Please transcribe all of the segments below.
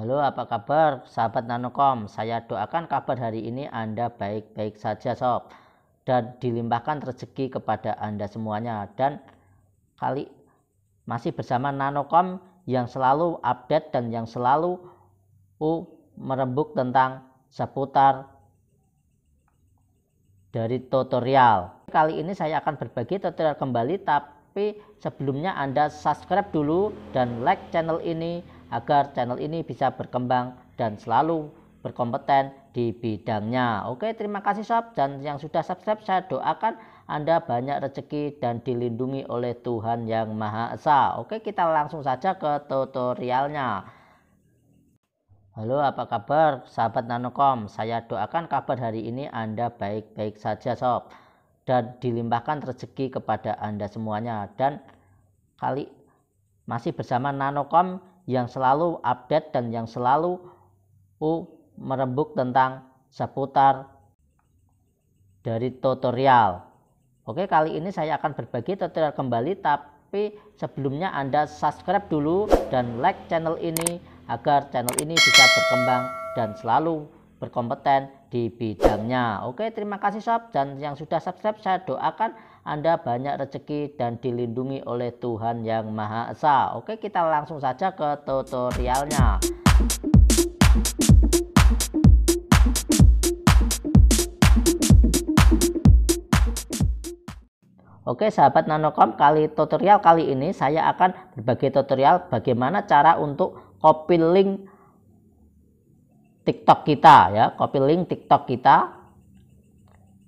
Halo, apa kabar sahabat NanoCom? Saya doakan kabar hari ini Anda baik-baik saja, sob. Dan dilimpahkan rezeki kepada Anda semuanya. Dan kali masih bersama NanoCom yang selalu update dan yang selalu uh, merembuk tentang seputar dari tutorial. Kali ini saya akan berbagi tutorial kembali, tapi sebelumnya Anda subscribe dulu dan like channel ini agar channel ini bisa berkembang dan selalu berkompeten di bidangnya. Oke, terima kasih sob dan yang sudah subscribe saya doakan Anda banyak rezeki dan dilindungi oleh Tuhan Yang Maha Esa. Oke, kita langsung saja ke tutorialnya. Halo, apa kabar sahabat NanoCom? Saya doakan kabar hari ini Anda baik-baik saja sob dan dilimpahkan rezeki kepada Anda semuanya dan kali masih bersama NanoCom yang selalu update dan yang selalu uh, merembuk tentang seputar dari tutorial. Oke, kali ini saya akan berbagi tutorial kembali tapi sebelumnya Anda subscribe dulu dan like channel ini agar channel ini bisa berkembang dan selalu berkompeten di bidangnya. Oke, terima kasih sob dan yang sudah subscribe saya doakan anda banyak rezeki dan dilindungi oleh Tuhan Yang Maha Esa. Oke, kita langsung saja ke tutorialnya. Oke sahabat Nanocom, kali tutorial kali ini saya akan berbagi tutorial bagaimana cara untuk copy link TikTok kita ya, copy link TikTok kita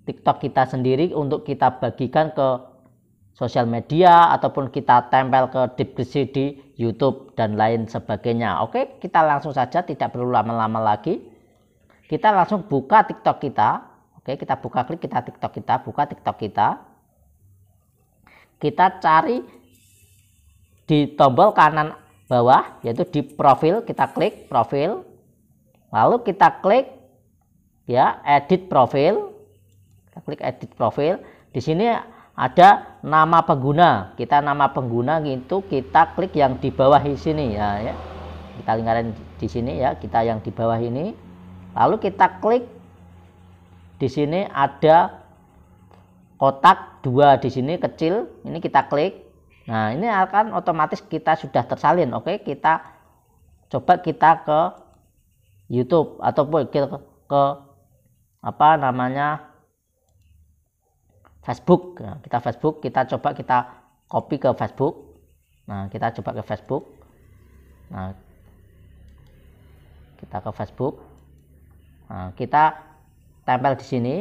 TikTok kita sendiri untuk kita bagikan ke sosial media ataupun kita tempel ke deskripsi di YouTube dan lain sebagainya. Oke, kita langsung saja tidak perlu lama-lama lagi. Kita langsung buka TikTok kita. Oke, kita buka klik kita TikTok kita, buka TikTok kita. Kita cari di tombol kanan bawah yaitu di profil kita klik profil. Lalu kita klik ya edit profil kita klik edit profil di sini ada nama pengguna kita nama pengguna itu kita klik yang di bawah di sini ya, ya kita lingkaran di sini ya kita yang di bawah ini lalu kita klik di sini ada kotak dua di sini kecil ini kita klik nah ini akan otomatis kita sudah tersalin oke kita coba kita ke YouTube ataupun ke, ke apa namanya Facebook. Nah, kita Facebook, kita coba kita copy ke Facebook. Nah, kita coba ke Facebook. Nah, kita ke Facebook. Nah, kita tempel di sini.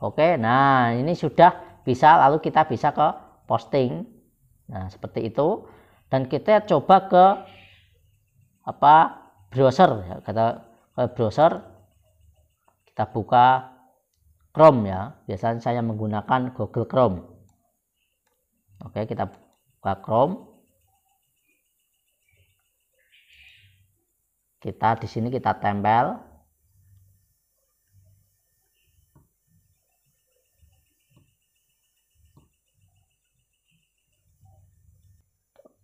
Oke, nah ini sudah bisa lalu kita bisa ke posting. Nah, seperti itu dan kita coba ke apa browser ya, kata ke browser kita buka Chrome ya biasanya saya menggunakan Google Chrome oke kita buka Chrome kita di sini kita tempel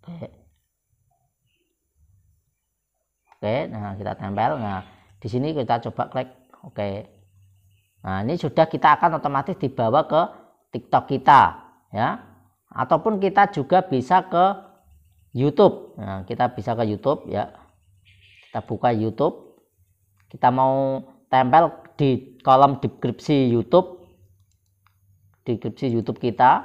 Oke. Oke, nah kita tempel. Nah, di sini kita coba klik oke. Nah, ini sudah kita akan otomatis dibawa ke TikTok kita, ya. Ataupun kita juga bisa ke YouTube. Nah, kita bisa ke YouTube ya. Kita buka YouTube. Kita mau tempel di kolom deskripsi YouTube. Deskripsi YouTube kita.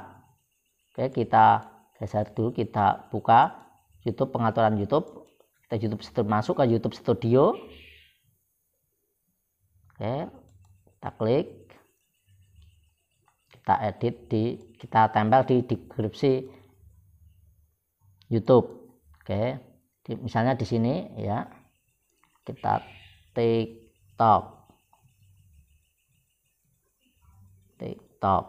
Oke, kita geser dulu, kita buka YouTube pengaturan YouTube. Kita YouTube masuk ke YouTube Studio. Oke, kita klik kita edit di kita tempel di deskripsi YouTube oke di, misalnya di sini ya kita TikTok TikTok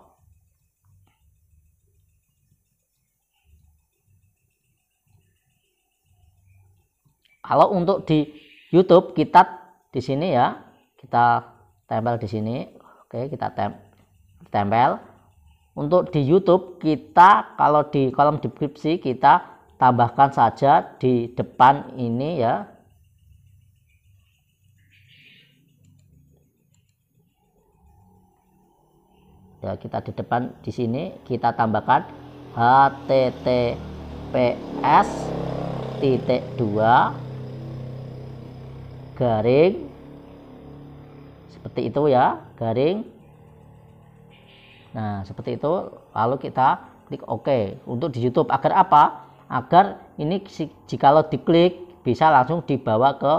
kalau untuk di YouTube kita di sini ya kita tempel di sini oke kita tempel untuk di YouTube kita kalau di kolom deskripsi kita tambahkan saja di depan ini ya ya kita di depan di sini kita tambahkan https titik dua garing seperti itu ya garing nah seperti itu lalu kita klik OK untuk di YouTube agar apa agar ini jikalau diklik bisa langsung dibawa ke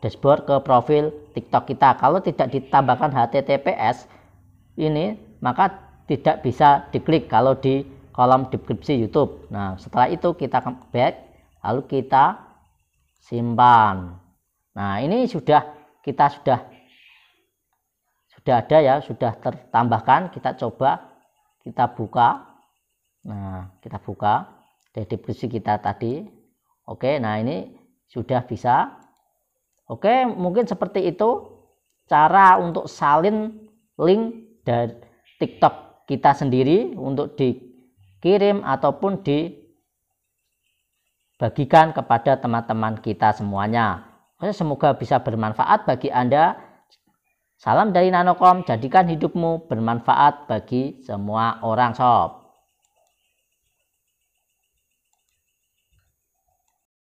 dashboard ke profil TikTok kita kalau tidak ditambahkan HTTPS ini maka tidak bisa diklik kalau di kolom deskripsi YouTube nah setelah itu kita back lalu kita simpan nah ini sudah kita sudah sudah ada ya sudah tertambahkan kita coba kita buka nah kita buka dari deskripsi kita tadi oke nah ini sudah bisa oke mungkin seperti itu cara untuk salin link dari TikTok kita sendiri untuk dikirim ataupun dibagikan kepada teman-teman kita semuanya Ya, semoga bisa bermanfaat bagi Anda. Salam dari Nanocom, jadikan hidupmu bermanfaat bagi semua orang sob.